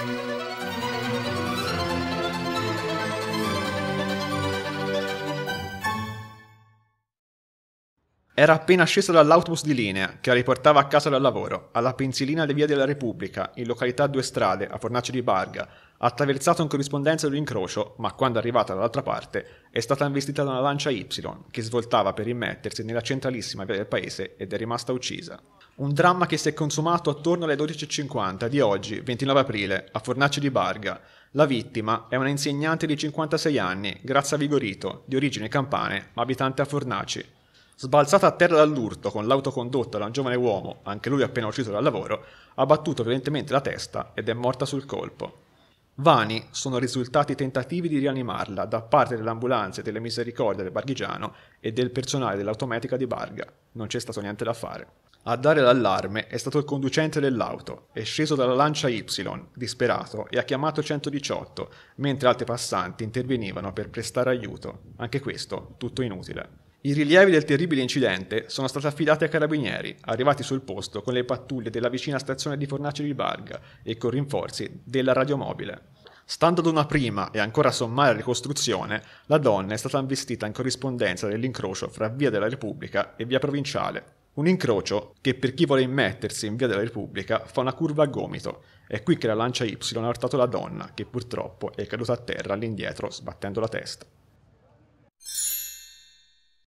Thanks. Era appena sceso dall'autobus di linea che la riportava a casa dal lavoro, alla pensilina di Via della Repubblica, in località Due Strade, a Fornace di Barga, attraversato in corrispondenza di un incrocio, ma quando arrivata dall'altra parte è stata investita da una lancia Y che svoltava per immettersi nella centralissima via del paese ed è rimasta uccisa. Un dramma che si è consumato attorno alle 12.50 di oggi, 29 aprile, a Fornace di Barga. La vittima è una insegnante di 56 anni, Grazia Vigorito, di origine campane, ma abitante a Fornaci, sbalzata a terra dall'urto con l'autocondotta da un giovane uomo, anche lui appena ucciso dal lavoro, ha battuto violentemente la testa ed è morta sul colpo. Vani sono risultati i tentativi di rianimarla da parte dell'ambulanza e delle misericordie del Barghigiano e del personale dell'autometica di Barga. Non c'è stato niente da fare. A dare l'allarme è stato il conducente dell'auto, è sceso dalla lancia Y, disperato, e ha chiamato 118, mentre altri passanti intervenivano per prestare aiuto. Anche questo tutto inutile. I rilievi del terribile incidente sono stati affidati ai carabinieri, arrivati sul posto con le pattuglie della vicina stazione di Fornace di Barga e con rinforzi della radiomobile. Stando ad una prima e ancora sommaria ricostruzione, la donna è stata investita in corrispondenza dell'incrocio fra Via della Repubblica e Via Provinciale. Un incrocio che per chi vuole immettersi in Via della Repubblica fa una curva a gomito. È qui che la lancia Y ha urtato la donna, che purtroppo è caduta a terra all'indietro sbattendo la testa.